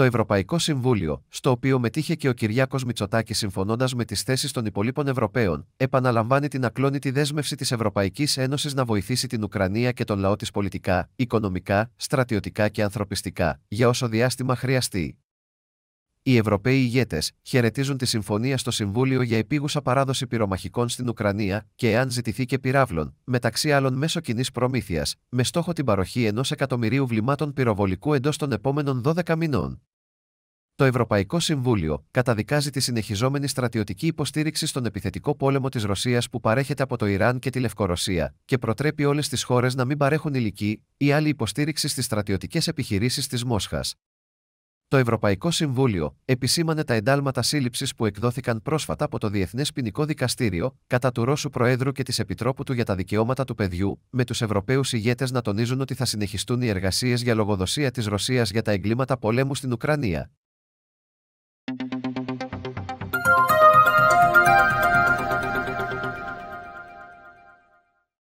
το Ευρωπαϊκό Συμβούλιο, στο οποίο μετήχε και ο Κυριάκος Μητσοτάκης συμφωνώντας με τις θέσεις των υπολείπων Ευρωπαίων, επαναλαμβάνει την ακλόνητη δέσμευση της Ευρωπαϊκής Ένωσης να βοηθήσει την Ουκρανία και τον λαό της πολιτικά, οικονομικά, στρατιωτικά και ανθρωπιστικά, για όσο διάστημα χρειαστεί. Οι Ευρωπαίοι ηγέτες χαιρετίζουν τη συμφωνία στο Συμβούλιο για επίγουσα παράδοση πυρομαχικών στην Ουκρανία και εάν ζητηθεί και πυράβλων, μεταξύ άλλων μέσω κοινής προμήθειας, με στόχο την παροχή ενός εκατομμυρίου βλημάτων πυροβολικού εντός των επόμενων 12 μηνών το Ευρωπαϊκό Συμβούλιο καταδικάζει τη συνεχιζόμενη στρατιωτική υποστήριξη στον επιθετικό πόλεμο της Ρωσίας που παρέχεται από το Ιράν και τη Λευκορωσία και προτρέπει όλες τις χώρες να μην παρέχουν υλική ή άλλη υποστήριξη στις στρατιωτικές επιχειρήσεις της Μόσχας. Το Ευρωπαϊκό Συμβούλιο επισήμανε τα εντάλματα σύλληψης που εκδόθηκαν πρόσφατα από το Διεθνές Ποινικό Δικαστήριο κατά του Ρώσου Προέδρου και της Επιτρόπου του για τα Δικαιώματα του Παιδιού, με τους Ευρωπαίους ηγέτες να τονίζουν ότι θα συνεχιστούν οι εργασίες για λογοδοσία της Ρωσίας για τα εγκλήματα πολέμου στην Ουκρανία.